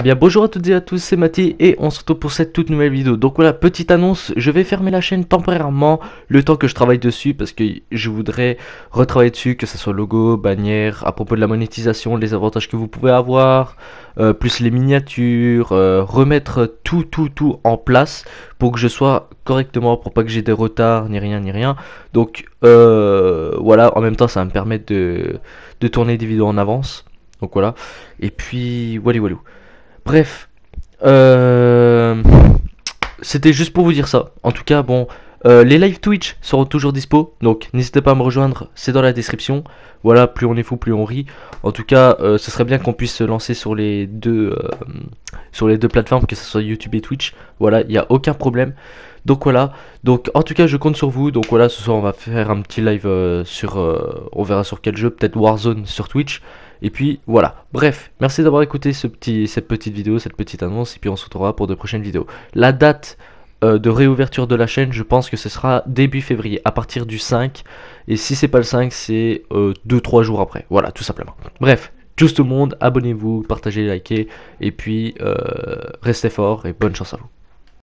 Eh bien bonjour à toutes et à tous, c'est Mathis et on se retrouve pour cette toute nouvelle vidéo. Donc voilà, petite annonce, je vais fermer la chaîne temporairement le temps que je travaille dessus parce que je voudrais retravailler dessus, que ce soit logo, bannière, à propos de la monétisation, les avantages que vous pouvez avoir, euh, plus les miniatures, euh, remettre tout tout tout en place pour que je sois correctement, pour pas que j'ai des retards, ni rien, ni rien. Donc euh, voilà, en même temps ça va me permettre de, tourner des vidéos en avance. Donc voilà, et puis, Wally walou. Bref, euh, c'était juste pour vous dire ça. En tout cas, bon, euh, les live Twitch seront toujours dispo, donc n'hésitez pas à me rejoindre, c'est dans la description. Voilà, plus on est fou, plus on rit. En tout cas, euh, ce serait bien qu'on puisse se lancer sur les deux, sur les deux plateformes, que ce soit YouTube et Twitch. Voilà, il n'y a aucun problème. Donc voilà, donc en tout cas je compte sur vous. Donc voilà, ce soir on va faire un petit live euh, sur, euh, on verra sur quel jeu, peut-être Warzone sur Twitch. Et puis voilà, bref, merci d'avoir écouté ce petit, cette petite vidéo, cette petite annonce, et puis on se retrouvera pour de prochaines vidéos. La date euh, de réouverture de la chaîne, je pense que ce sera début février, à partir du 5. Et si c'est pas le 5, c'est 2-3 jours après. Voilà, tout simplement. Bref, juste tout le monde, abonnez-vous, partagez, likez, et puis restez forts et bonne chance à vous.